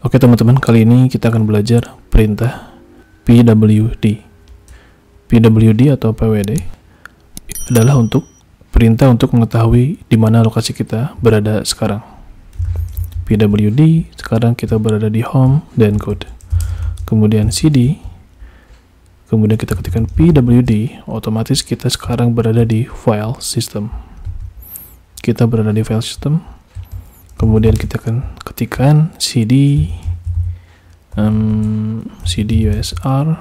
Oke teman-teman, kali ini kita akan belajar perintah PWD. PWD atau PWD adalah untuk perintah untuk mengetahui di mana lokasi kita berada sekarang. PWD sekarang kita berada di home dan code. Kemudian CD kemudian kita ketikkan PWD otomatis kita sekarang berada di file system. Kita berada di file system kemudian kita akan ketikkan cd um, cd usr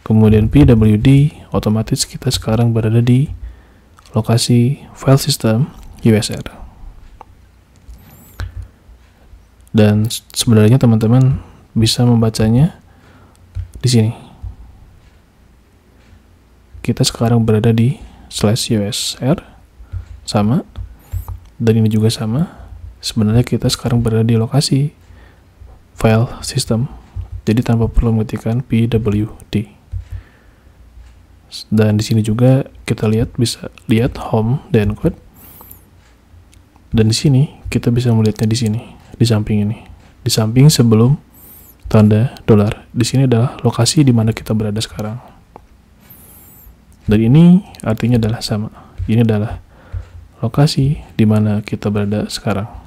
kemudian pwd otomatis kita sekarang berada di lokasi file system usr dan sebenarnya teman-teman bisa membacanya di sini kita sekarang berada di slash usr sama dan ini juga sama sebenarnya kita sekarang berada di lokasi file system jadi tanpa perlu mengetikkan pwd dan di sini juga kita lihat bisa lihat home dan code dan di sini kita bisa melihatnya di sini di samping ini di samping sebelum tanda dolar di sini adalah lokasi di mana kita berada sekarang dan ini artinya adalah sama ini adalah lokasi di mana kita berada sekarang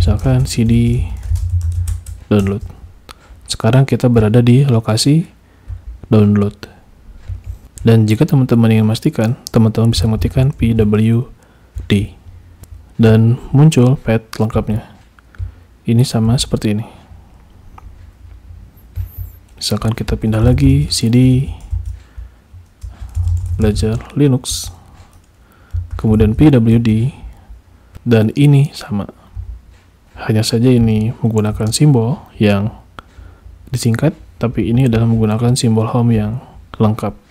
misalkan CD download sekarang kita berada di lokasi download dan jika teman-teman ingin memastikan teman-teman bisa mengetikkan pwd dan muncul pet lengkapnya ini sama seperti ini misalkan kita pindah lagi CD belajar Linux kemudian pwd dan ini sama hanya saja ini menggunakan simbol yang disingkat, tapi ini adalah menggunakan simbol home yang lengkap.